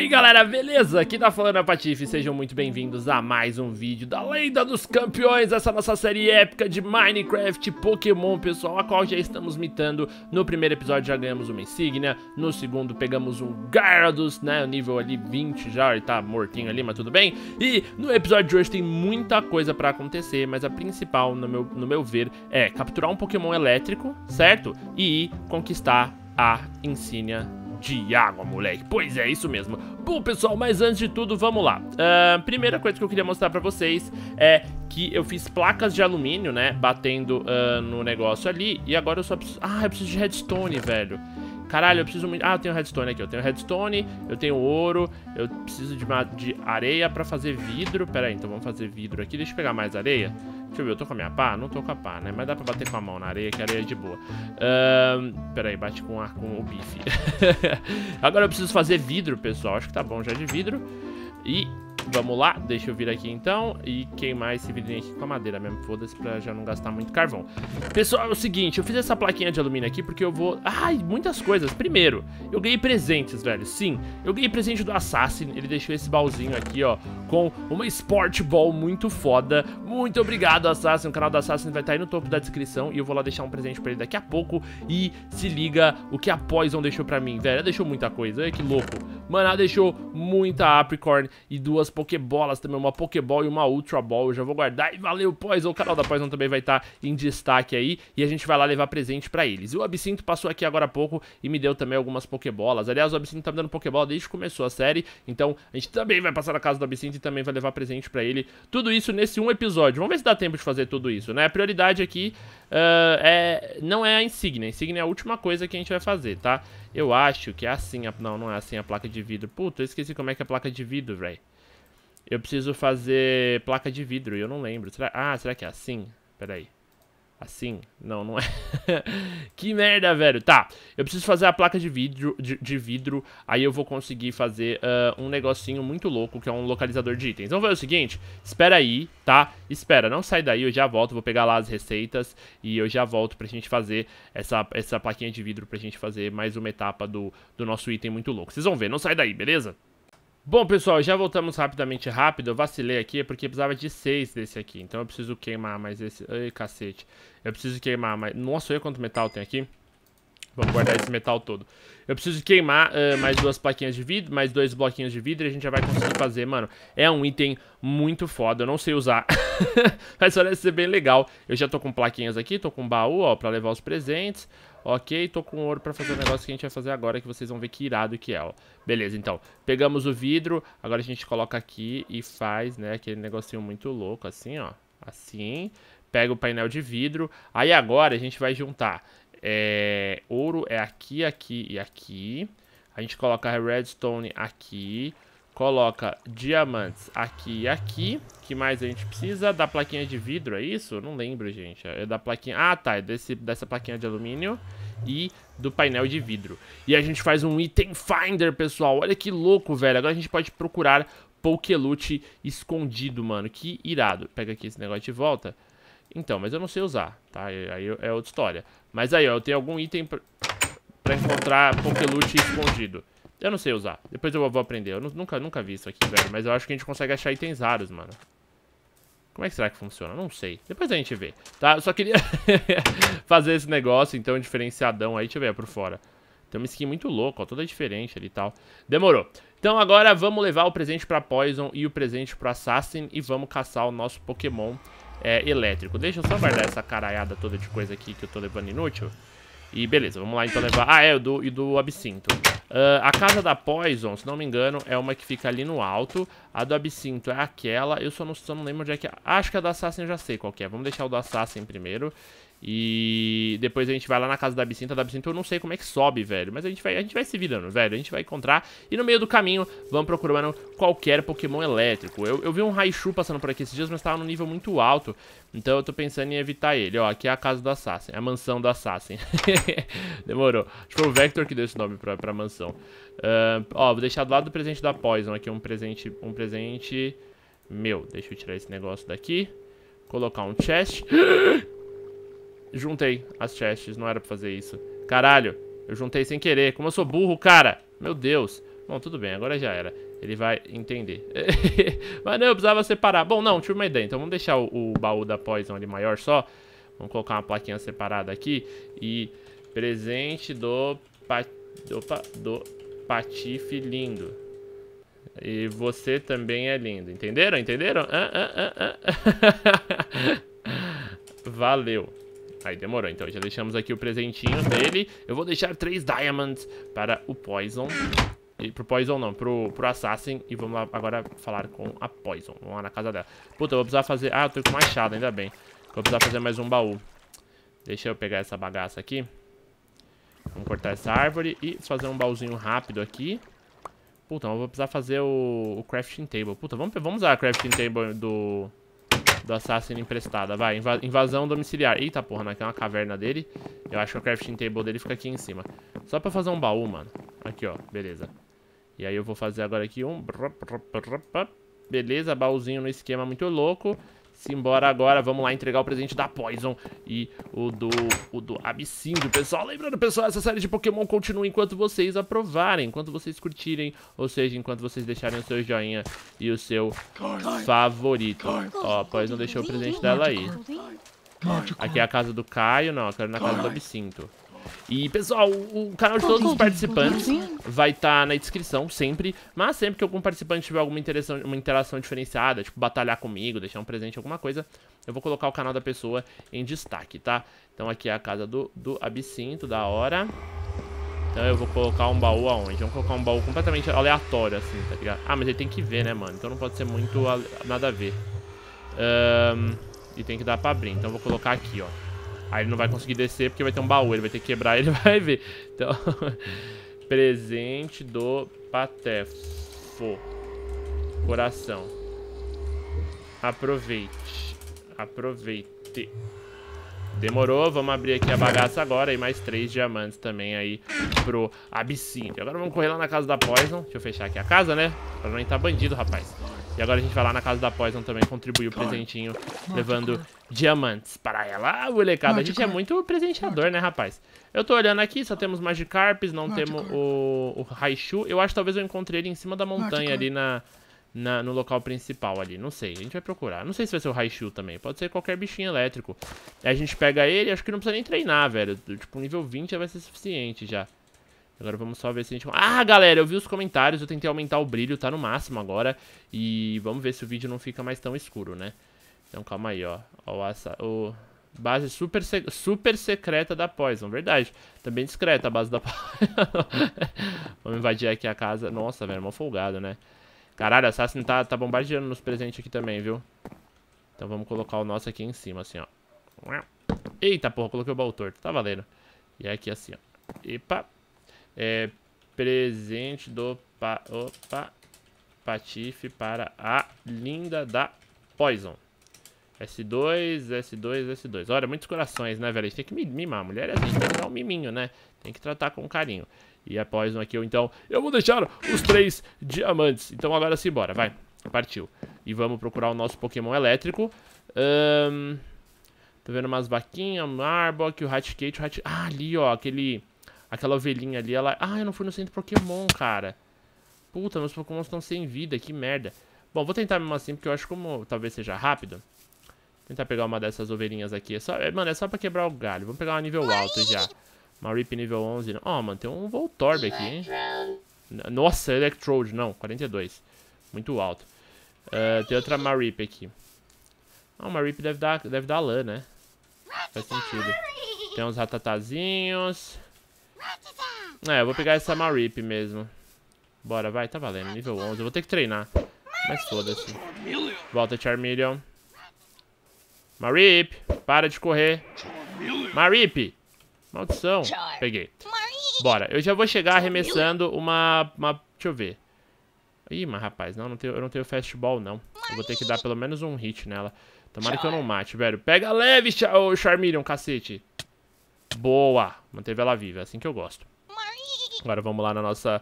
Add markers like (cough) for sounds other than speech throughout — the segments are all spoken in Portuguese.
aí galera, beleza? Aqui tá falando a Patife, sejam muito bem-vindos a mais um vídeo da Lenda dos Campeões, essa nossa série épica de Minecraft Pokémon, pessoal, a qual já estamos mitando. No primeiro episódio já ganhamos uma insígnia, no segundo pegamos um Gyarados, né, o nível ali 20 já, ele tá mortinho ali, mas tudo bem. E no episódio de hoje tem muita coisa pra acontecer, mas a principal, no meu, no meu ver, é capturar um Pokémon elétrico, certo? E conquistar a insígnia de água, moleque. Pois é, isso mesmo. Bom, pessoal, mas antes de tudo, vamos lá. Uh, primeira coisa que eu queria mostrar pra vocês é que eu fiz placas de alumínio, né, batendo uh, no negócio ali. E agora eu só preciso... Ah, eu preciso de redstone, velho. Caralho, eu preciso muito. Ah, eu tenho redstone aqui. Eu tenho redstone, eu tenho ouro, eu preciso de, uma... de areia pra fazer vidro. Pera aí, então vamos fazer vidro aqui. Deixa eu pegar mais areia. Deixa eu ver, eu tô com a minha pá? Não tô com a pá, né? Mas dá pra bater com a mão na areia, que a areia é de boa. Um, pera aí, bate com, a, com o bife. (laughs) Agora eu preciso fazer vidro, pessoal. Acho que tá bom já de vidro. E Vamos lá, deixa eu vir aqui então e queimar esse vidrinho aqui com a madeira mesmo, foda-se, pra já não gastar muito carvão. Pessoal, é o seguinte, eu fiz essa plaquinha de alumínio aqui porque eu vou... Ai, muitas coisas. Primeiro, eu ganhei presentes, velho, sim. Eu ganhei presente do Assassin, ele deixou esse baúzinho aqui, ó, com uma Sport Ball muito foda. Muito obrigado, Assassin, o canal do Assassin vai estar tá aí no topo da descrição e eu vou lá deixar um presente pra ele daqui a pouco. E se liga o que a Poison deixou pra mim, velho, ela deixou muita coisa, olha que louco. Maná deixou muita Apricorn e duas Pokébolas também, uma Pokéball e uma Ultra Ball. Eu já vou guardar e valeu, Poison. O canal da Poison também vai estar tá em destaque aí e a gente vai lá levar presente pra eles. E o Absinto passou aqui agora há pouco e me deu também algumas Pokébolas. Aliás, o Absinto tá me dando Pokébola desde que começou a série, então a gente também vai passar na casa do Absinto e também vai levar presente pra ele. Tudo isso nesse um episódio. Vamos ver se dá tempo de fazer tudo isso, né? A prioridade aqui uh, é, não é a insígnia. A insígnia é a última coisa que a gente vai fazer, tá? Eu acho que é assim. A... Não, não é assim a placa de vidro. Puta, eu esqueci como é que é a placa de vidro, velho. Eu preciso fazer placa de vidro e eu não lembro. Será... Ah, será que é assim? Pera aí. Assim? Não, não é. (laughs) que merda, velho. Tá, eu preciso fazer a placa de vidro, de, de vidro aí eu vou conseguir fazer uh, um negocinho muito louco, que é um localizador de itens. Vamos ver o seguinte, espera aí, tá? Espera, não sai daí, eu já volto, vou pegar lá as receitas e eu já volto pra gente fazer essa, essa plaquinha de vidro pra gente fazer mais uma etapa do, do nosso item muito louco. Vocês vão ver, não sai daí, beleza? Bom, pessoal, já voltamos rapidamente rápido. Eu vacilei aqui porque precisava de 6 desse aqui. Então eu preciso queimar mais esse... Ai, cacete. Eu preciso queimar mais... Nossa, olha quanto metal tem aqui. Vamos guardar esse metal todo. Eu preciso queimar uh, mais duas plaquinhas de vidro, mais dois bloquinhos de vidro e a gente já vai conseguir fazer, mano. É um item muito foda, eu não sei usar, (laughs) mas parece ser bem legal. Eu já tô com plaquinhas aqui, tô com um baú, ó, pra levar os presentes. Ok, tô com ouro pra fazer o negócio que a gente vai fazer agora, que vocês vão ver que irado que é, ó. Beleza, então, pegamos o vidro, agora a gente coloca aqui e faz, né, aquele negocinho muito louco, assim, ó. Assim, pega o painel de vidro, aí agora a gente vai juntar é, ouro é aqui, aqui e aqui. A gente coloca redstone aqui. Coloca diamantes aqui e aqui. que mais a gente precisa? Da plaquinha de vidro, é isso? não lembro, gente. É da plaquinha... Ah, tá. É desse, dessa plaquinha de alumínio e do painel de vidro. E a gente faz um item finder, pessoal. Olha que louco, velho. Agora a gente pode procurar Pokeloot escondido, mano. Que irado. Pega aqui esse negócio de volta. Então, mas eu não sei usar, tá? Aí é outra história. Mas aí, ó, eu tenho algum item pra, pra encontrar Pokeloot escondido. Eu não sei usar. Depois eu vou aprender. Eu nunca, nunca vi isso aqui, velho. Mas eu acho que a gente consegue achar itens raros, mano. Como é que será que funciona? Não sei. Depois a gente vê, tá? Eu só queria (laughs) fazer esse negócio, então, diferenciadão aí. Deixa eu ver é por fora. Tem uma skin muito louca, ó, toda diferente ali e tal. Demorou. Então agora vamos levar o presente pra Poison e o presente pro Assassin e vamos caçar o nosso Pokémon é, elétrico. Deixa eu só guardar essa caralhada toda de coisa aqui que eu tô levando inútil. E beleza, vamos lá então levar... Ah, é, e do, absinto. Uh, a casa da Poison, se não me engano, é uma que fica ali no alto. A do absinto é aquela. Eu só não, só não lembro onde é que é. Acho que a do Assassin eu já sei qual é. Vamos deixar o do Assassin primeiro. E depois a gente vai lá na casa da Bicinta. Da Bicinta eu não sei como é que sobe, velho. Mas a gente, vai, a gente vai se virando, velho. A gente vai encontrar. E no meio do caminho, vamos procurando qualquer Pokémon elétrico. Eu, eu vi um Raichu passando por aqui esses dias, mas tava num nível muito alto. Então eu tô pensando em evitar ele. Ó, aqui é a casa do Assassin. A mansão do Assassin. (laughs) Demorou. Acho que foi o Vector que deu esse nome pra, pra mansão. Uh, ó, vou deixar do lado do presente da Poison. Aqui um presente... Um presente... Meu, deixa eu tirar esse negócio daqui. Colocar um chest. (gasps) Juntei as chests, não era pra fazer isso. Caralho, eu juntei sem querer. Como eu sou burro, cara. Meu Deus. Bom, tudo bem, agora já era. Ele vai entender. (laughs) Mas não, eu precisava separar. Bom, não, tive uma ideia. Então vamos deixar o, o baú da Poison ali maior só. Vamos colocar uma plaquinha separada aqui. E presente do, pa, do, do Patife lindo. E você também é lindo. Entenderam? Entenderam? Ah, ah, ah, Valeu. Aí, demorou. Então, já deixamos aqui o presentinho dele. Eu vou deixar três diamonds para o Poison. E pro Poison não, pro, pro Assassin. E vamos lá agora falar com a Poison. Vamos lá na casa dela. Puta, eu vou precisar fazer... Ah, eu tô com machado, ainda bem. Vou precisar fazer mais um baú. Deixa eu pegar essa bagaça aqui. Vamos cortar essa árvore e fazer um baúzinho rápido aqui. Puta, eu vou precisar fazer o, o crafting table. Puta, vamos, vamos usar a crafting table do do assassino emprestada. Vai, invasão domiciliar. Eita porra, né? Aqui é uma caverna dele. Eu acho que o crafting table dele fica aqui em cima. Só pra fazer um baú, mano. Aqui, ó. Beleza. E aí eu vou fazer agora aqui um... Beleza, baúzinho no esquema muito louco. Simbora agora, vamos lá entregar o presente da Poison e o do, o do Abissíndio, pessoal. Lembrando, pessoal, essa série de Pokémon continua enquanto vocês aprovarem, enquanto vocês curtirem, ou seja, enquanto vocês deixarem o seu joinha e o seu favorito. Ó, a Poison deixou o presente dela aí. Aqui é a casa do Caio, não, eu quero na casa do Abissinto. E, pessoal, o canal de todos os participantes vai estar tá na descrição sempre, mas sempre que algum participante tiver alguma interação, uma interação diferenciada, tipo batalhar comigo, deixar um presente, alguma coisa, eu vou colocar o canal da pessoa em destaque, tá? Então aqui é a casa do, do absinto, da hora. Então eu vou colocar um baú aonde? Vamos colocar um baú completamente aleatório, assim, tá ligado? Ah, mas ele tem que ver, né, mano? Então não pode ser muito nada a ver. Um, e tem que dar pra abrir. Então eu vou colocar aqui, ó. Aí ele não vai conseguir descer porque vai ter um baú. Ele vai ter que quebrar (laughs) ele vai ver. Então, presente do Patefo. Coração. Aproveite. Aproveite. Demorou, vamos abrir aqui a bagaça agora e mais três diamantes também aí pro absinto. Agora vamos correr lá na casa da Poison. Deixa eu fechar aqui a casa, né? Pra não entrar bandido, rapaz. E agora a gente vai lá na casa da Poison também contribuir o presentinho, levando diamantes para ela. Ah, molecada, a gente é muito presenteador, né, rapaz? Eu tô olhando aqui, só temos Magikarps, não temos o, o Raichu. Eu acho que talvez eu encontre ele em cima da montanha ali na, na, no local principal ali. Não sei, a gente vai procurar. Não sei se vai ser o Raichu também. Pode ser qualquer bichinho elétrico. Aí a gente pega ele, acho que não precisa nem treinar, velho. Tipo, nível 20 já vai ser suficiente já. Agora vamos só ver se a gente... Ah, galera, eu vi os comentários, eu tentei aumentar o brilho, tá no máximo agora. E vamos ver se o vídeo não fica mais tão escuro, né? Então calma aí, ó. Ó o, assa... o... Base super, super secreta da Poison, verdade. Também discreta a base da (laughs) Poison. vamos invadir aqui a casa. Nossa, velho, mó folgado, né? Caralho, o Assassin tá, tá bombardeando nos presentes aqui também, viu? Então vamos colocar o nosso aqui em cima, assim, ó. Eita, porra, coloquei o baú torto. Tá valendo. E aqui assim, ó. Epa é, presente do pa, opa, Patife para a linda da Poison. S2, S2, S2. Olha, muitos corações, né, velho? A gente tem que mimar. Mulher é assim, tem que dar um miminho, né? Tem que tratar com carinho. E a Poison aqui, então, eu vou deixar os três diamantes. Então agora sim, bora, vai. Partiu. E vamos procurar o nosso Pokémon elétrico. Um... Tô vendo umas vaquinhas, um Arbok, o Hatcate, o Hatch... Ah, ali, ó, aquele... Aquela ovelhinha ali, ela... Ah, eu não fui no centro Pokémon, cara. Puta, meus Pokémon estão sem vida, que merda. Bom, vou tentar mesmo assim, porque eu acho como talvez seja rápido. Tentar pegar uma dessas ovelhinhas aqui. É só, é, mano, é só pra quebrar o galho. Vamos pegar uma nível alto já. Uma Rip nível 11. Ó, oh, mano, tem um Voltorb aqui, hein? Nossa, Electrode, não. 42. Muito alto. Uh, tem outra Marip aqui. Ah, uma Rip deve dar, deve dar lã, né? Faz sentido. Tem uns ratatazinhos. É, eu vou pegar essa Marip mesmo. Bora, vai, tá valendo. Nível 11. Eu vou ter que treinar. Mas foda-se. Volta, Charmeleon. Marip, para de correr. Marip! Maldição. Peguei. Bora, eu já vou chegar arremessando uma... uma deixa eu ver. Ih, mas rapaz, não, não tenho, eu não tenho fastball, não. Eu vou ter que dar pelo menos um hit nela. Tomara que eu não mate, velho. Pega leve, Char oh, Charmeleon, cacete. Boa! Manteve ela viva, é assim que eu gosto. Agora vamos lá na nossa...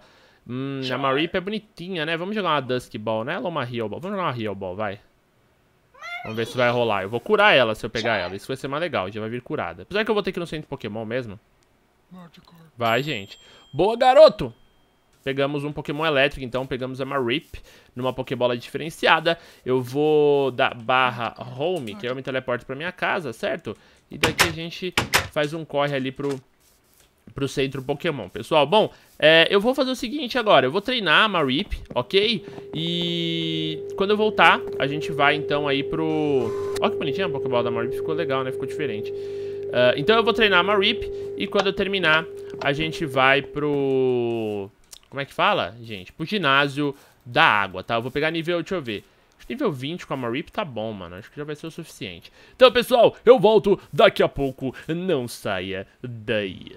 Hum, a Marip é bonitinha, né? Vamos jogar uma Dusk Ball, né? Ou uma Heal Ball? Vamos jogar uma Heal Ball, vai. Vamos ver se vai rolar. Eu vou curar ela se eu pegar ela. Isso vai ser mais legal, já vai vir curada. Apesar que eu vou ter que ir no centro de Pokémon mesmo. Vai, gente. Boa, garoto! Pegamos um Pokémon elétrico, então pegamos a Marip numa Pokébola diferenciada. Eu vou dar barra home, que aí eu me teleporto pra minha casa, certo? E daqui a gente faz um corre ali pro, pro centro Pokémon, pessoal. Bom, é, eu vou fazer o seguinte agora, eu vou treinar a Marip, ok? E quando eu voltar, a gente vai então aí pro... ó que bonitinha a Pokébola da Marip, ficou legal, né? Ficou diferente. Uh, então eu vou treinar a Marip e quando eu terminar, a gente vai pro... Como é que fala, gente? Pro ginásio da água, tá? Eu vou pegar nível, deixa eu ver. Nível 20 com a Marip tá bom, mano. Acho que já vai ser o suficiente. Então, pessoal, eu volto daqui a pouco. Não saia daí.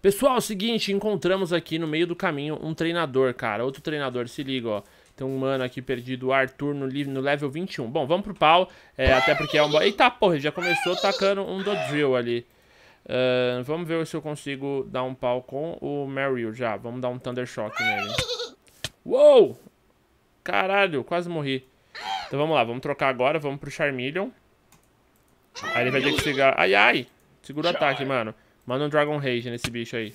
Pessoal, é o seguinte, encontramos aqui no meio do caminho um treinador, cara. Outro treinador, se liga, ó. Tem um mano aqui perdido, o Arthur, no, no level 21. Bom, vamos pro pau, é, até porque é um... Eita, porra, ele já começou tacando um Dodrill ali. Uh, vamos ver se eu consigo dar um pau com o Meryl já. Vamos dar um Thunder Shock nele. Uou! Caralho, quase morri. Então vamos lá, vamos trocar agora. Vamos pro Charmeleon. Aí ele vai ter que chegar... Ai, ai! Segura o ataque, mano. Manda um Dragon Rage nesse bicho aí.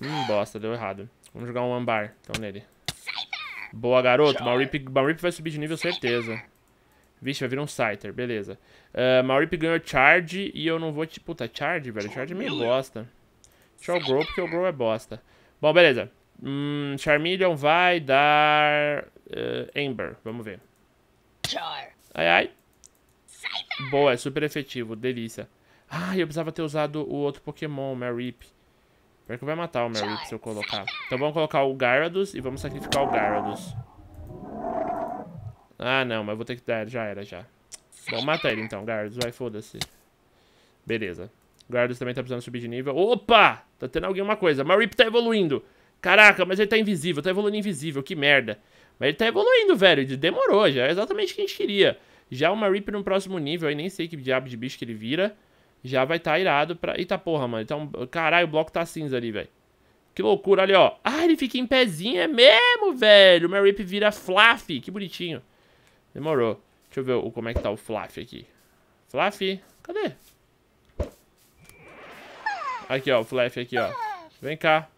Hum, bosta, deu errado. Vamos jogar um Ambar, então, nele. Boa, garoto. Maurip, Maurip vai subir de nível, certeza. Vixe, vai virar um Scyther, beleza. Uh, ah, Maurip ganhou Charge e eu não vou... Te... Puta, Charge, velho. Charge é meio bosta. Deixa eu Grow, porque o Grow é bosta. Bom, beleza. Hum, Charmeleon vai dar... Uh, ah, Ember, vamos ver. Ai, ai. Boa, é super efetivo, delícia. Ah, eu precisava ter usado o outro Pokémon, o Marip. Pior que vai matar o Marip se eu colocar. Então vamos colocar o Gyarados e vamos sacrificar o Gyarados. Ah, não, mas vou ter que dar. Já era, já. Bom, mata ele então, Gardos. Vai, foda-se. Beleza. Gardos também tá precisando subir de nível. Opa! Tá tendo alguma coisa. Marip tá evoluindo. Caraca, mas ele tá invisível. Tá evoluindo invisível. Que merda. Mas ele tá evoluindo, velho. Demorou já. É exatamente o que a gente queria. Já o Marip no próximo nível. Aí nem sei que diabo de bicho que ele vira. Já vai tá irado pra... Eita porra, mano. Então, caralho, o bloco tá cinza ali, velho. Que loucura, ali, ó. Ah, ele fica em pezinho, é mesmo, velho. O Marip vira Fluffy. Que bonitinho. Demorou. Deixa eu ver o, como é que tá o Fluff aqui. Fluff, cadê? Aqui, ó, o Fluff aqui, ó. Vem cá.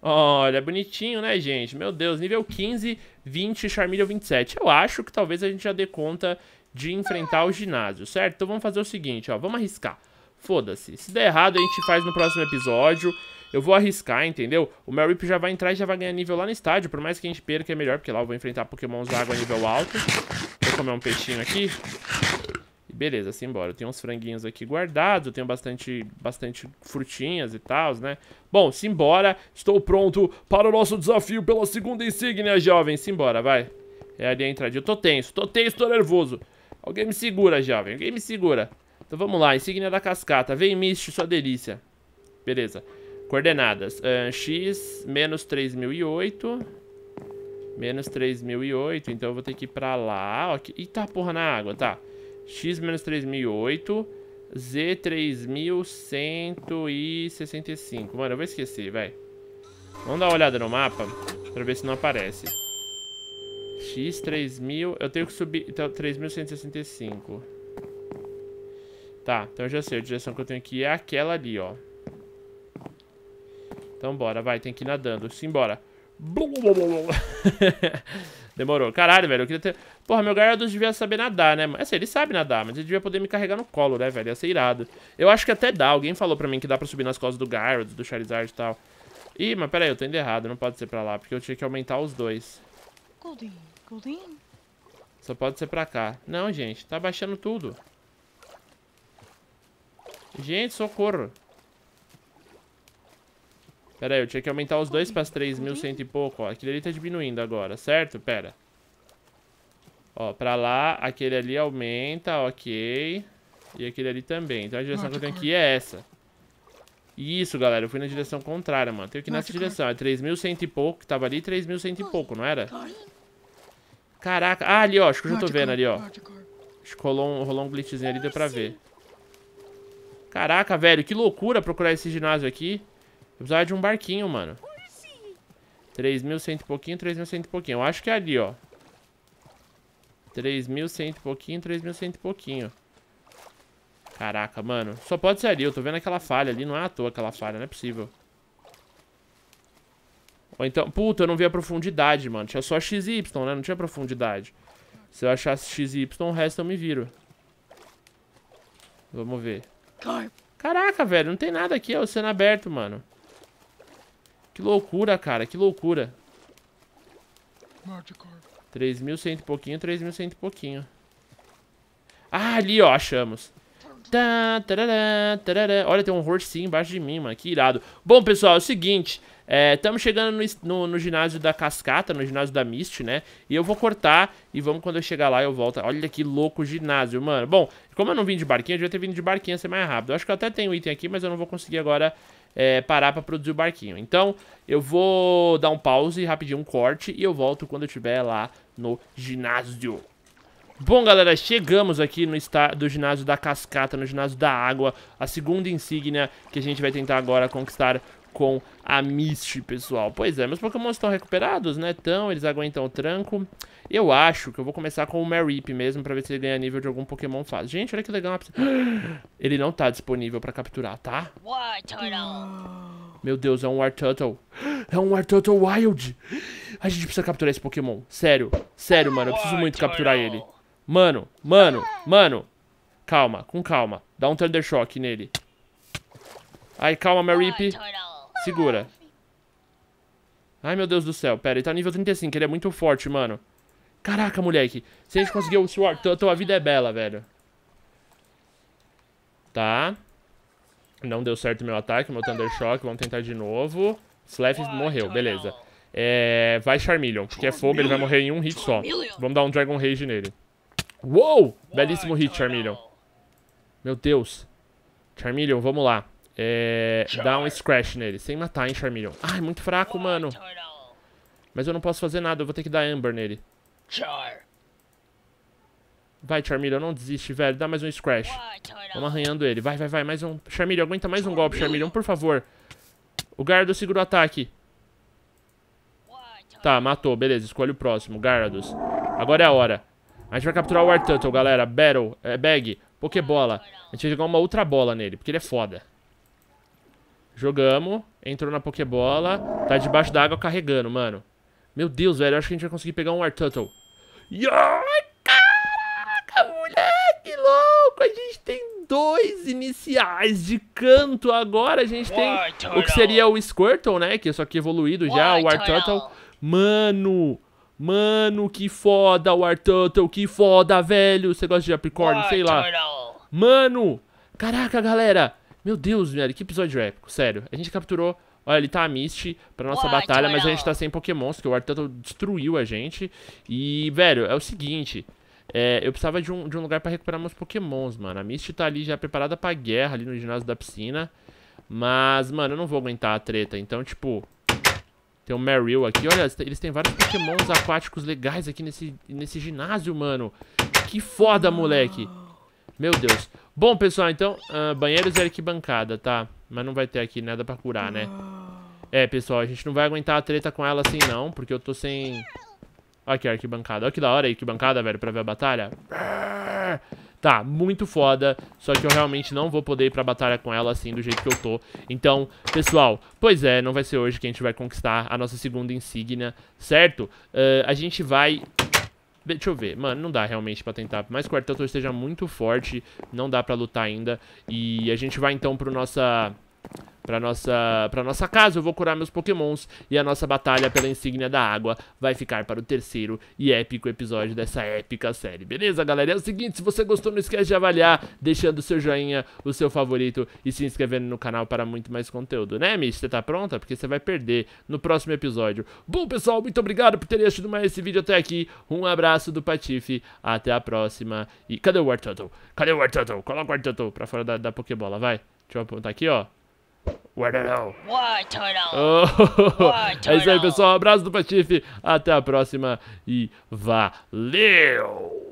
Olha, bonitinho, né, gente? Meu Deus, nível 15, 20, Charmeleon 27. Eu acho que talvez a gente já dê conta de enfrentar o ginásio, certo? Então vamos fazer o seguinte, ó, vamos arriscar. Foda-se. Se der errado, a gente faz no próximo episódio eu vou arriscar, entendeu? O Marip já vai entrar e já vai ganhar nível lá no estádio, por mais que a gente perca é melhor, porque lá eu vou enfrentar pokémons água nível alto. Vou comer um peixinho aqui. E beleza, assim Eu tenho uns franguinhos aqui guardados, eu tenho bastante, bastante frutinhas e tal, né? Bom, simbora, estou pronto para o nosso desafio pela segunda insígnia, jovem. Simbora, vai. É ali a entradinha. Eu tô tenso, tô tenso, tô nervoso. Alguém me segura, jovem. Alguém me segura. Então vamos lá, insígnia da cascata. Vem, Mist, sua delícia. Beleza. Coordenadas. Uh, x menos 3008. Menos 3008. Então eu vou ter que ir pra lá. Ó, Eita porra na água, tá. X menos 3008. Z 3165. Mano, eu vou esquecer, vai. Vamos dar uma olhada no mapa. Pra ver se não aparece. X 3000. Eu tenho que subir. Então 3165. Tá, então eu já sei. A direção que eu tenho que ir é aquela ali, ó. Então bora, vai, tem que ir nadando. Simbora. (laughs) Demorou. Caralho, velho, eu queria ter... Porra, meu Gyarados devia saber nadar, né? Assim, ele sabe nadar, mas ele devia poder me carregar no colo, né, velho? Ia ser irado. Eu acho que até dá. Alguém falou pra mim que dá pra subir nas costas do Gyarados, do Charizard e tal. Ih, mas pera aí, eu tô indo errado. Não pode ser pra lá, porque eu tinha que aumentar os dois. Goldin, Goldin. Só pode ser pra cá. Não, gente, tá baixando tudo. Gente, socorro. Pera aí, eu tinha que aumentar os dois para 3.100 e pouco, ó. Aquele ali tá diminuindo agora, certo? Pera. Ó, pra lá, aquele ali aumenta, ok. E aquele ali também. Então a direção que eu tenho aqui é essa. Isso, galera, eu fui na direção contrária, mano. Tenho que ir nessa direção. É 3.100 e pouco, que tava ali, 3.100 e pouco, não era? Caraca. Ah, ali, ó, acho que eu já tô vendo ali, ó. Acho que rolou um, rolou um glitchzinho ali, deu pra ver. Caraca, velho, que loucura procurar esse ginásio aqui. Eu precisava de um barquinho, mano. 3.100 e pouquinho, 3.100 e pouquinho. Eu acho que é ali, ó. 3.100 e pouquinho, 3.100 e pouquinho. Caraca, mano. Só pode ser ali. Eu tô vendo aquela falha ali. Não é à toa aquela falha. Não é possível. Ou então... Puta, eu não vi a profundidade, mano. Tinha só XY, né? Não tinha profundidade. Se eu achasse XY, o resto eu me viro. Vamos ver. Caraca, velho. Não tem nada aqui. É o cena aberto, mano. Que loucura, cara. Que loucura. 3.100 e pouquinho, 3.100 e pouquinho. Ah, ali, ó. Achamos. Tá, Olha, tem um sim embaixo de mim, mano. Que irado. Bom, pessoal, é o seguinte. Estamos é, chegando no, no, no, ginásio da Cascata, no ginásio da Mist, né? E eu vou cortar e vamos quando eu chegar lá eu volto. Olha que louco ginásio, mano. Bom, como eu não vim de barquinha, eu devia ter vindo de barquinha, ser mais rápido. Eu acho que eu até tenho item aqui, mas eu não vou conseguir agora é, parar para produzir o barquinho. Então, eu vou dar um pause, rapidinho um corte, e eu volto quando eu estiver lá no ginásio. Bom, galera, chegamos aqui no do ginásio da cascata, no ginásio da água, a segunda insígnia que a gente vai tentar agora conquistar com a Mist, pessoal. Pois é, meus Pokémon estão recuperados, né? Então, eles aguentam o tranco. Eu acho que eu vou começar com o Marip mesmo, pra ver se ele ganha nível de algum Pokémon fácil. Gente, olha que legal. (gasps) Ele não tá disponível pra capturar, tá? Meu Deus, é um War Turtle. É um War Turtle Wild. A gente precisa capturar esse Pokémon. Sério, sério, mano. Eu preciso muito capturar ele. Mano, mano, mano. Calma, com calma. Dá um Thunder Shock nele. Aí, calma, Marip. Segura. Ai, meu Deus do céu. Pera, ele tá nível 35. Ele é muito forte, mano. Caraca, moleque. Se a gente conseguir o Sword Turtle, a vida é bela, velho. Tá. Não deu certo meu ataque, meu Thunder Shock. Vamos tentar de novo. Slef morreu, beleza. É... Vai Charmeleon, porque é fogo, ele vai morrer em um hit só. Vamos dar um Dragon Rage nele. Uou! Belíssimo hit, Charmeleon. Meu Deus. Charmeleon, vamos lá é, dar um scratch nele, sem matar, hein, Charmeleon. Ai, muito fraco, mano. Mas eu não posso fazer nada, eu vou ter que dar Amber nele. Vai, Charmeleon, não desiste, velho. Dá mais um scratch. Vamos arranhando ele. Vai, vai, vai, mais um. Charmeleon, aguenta mais um golpe, Charmeleon, por favor. O Gardos segura o ataque. Tá, matou. Beleza, escolhe o próximo. Gardos. Agora é a hora. A gente vai capturar o Wartuttle, galera. Battle, é, Bag, Pokébola. A gente vai jogar uma outra bola nele, porque ele é foda. Jogamos, entrou na Pokébola, tá debaixo da água carregando, mano. Meu Deus, velho, acho que a gente vai conseguir pegar um War Turtle. Ai, caraca, moleque louco! A gente tem dois iniciais de canto agora. A gente tem o que seria o Squirtle, né? Que é só que evoluído já, o War Turtle. Mano, mano, que foda o War Turtle, que foda, velho. Você gosta de Capricorn, sei lá. Mano, caraca, galera. Meu Deus, velho, que episódio épico, sério. A gente capturou... Olha, ele tá a Mist pra nossa batalha, mas a gente tá sem pokémons, que o Artanto destruiu a gente. E, velho, é o seguinte... É, eu precisava de um, de um lugar pra recuperar meus pokémons, mano. A Mist tá ali já preparada pra guerra, ali no ginásio da piscina. Mas, mano, eu não vou aguentar a treta. Então, tipo... Tem o um Meryl aqui. Olha, eles têm vários pokémons aquáticos legais aqui nesse, nesse ginásio, mano. Que foda, moleque. Meu Deus. Bom, pessoal, então, uh, banheiros e arquibancada, tá? Mas não vai ter aqui nada pra curar, né? É, pessoal, a gente não vai aguentar a treta com ela assim, não, porque eu tô sem... Olha aqui a arquibancada. Olha que da hora a arquibancada, velho, pra ver a batalha. Tá, muito foda, só que eu realmente não vou poder ir pra batalha com ela assim do jeito que eu tô. Então, pessoal, pois é, não vai ser hoje que a gente vai conquistar a nossa segunda insígnia, certo? Uh, a gente vai Deixa eu ver. Mano, não dá realmente pra tentar. Mais que o Artantor esteja muito forte, não dá pra lutar ainda. E a gente vai então pro nossa Pra nossa, pra nossa casa, eu vou curar meus pokémons e a nossa batalha pela insígnia da água vai ficar para o terceiro e épico episódio dessa épica série. Beleza, galera? É o seguinte, se você gostou, não esquece de avaliar, deixando o seu joinha, o seu favorito e se inscrevendo no canal para muito mais conteúdo, né, Mish? Você tá pronta? Porque você vai perder no próximo episódio. Bom, pessoal, muito obrigado por terem assistido mais esse vídeo até aqui. Um abraço do Patife, até a próxima. E cadê o War Cadê o War Coloca o War pra fora da, da Pokébola, vai. Deixa eu apontar aqui, ó. Waterloo. Waterloo. Oh, Waterloo. (laughs) É isso aí, pessoal. Um abraço do Patife. Até a próxima e valeu!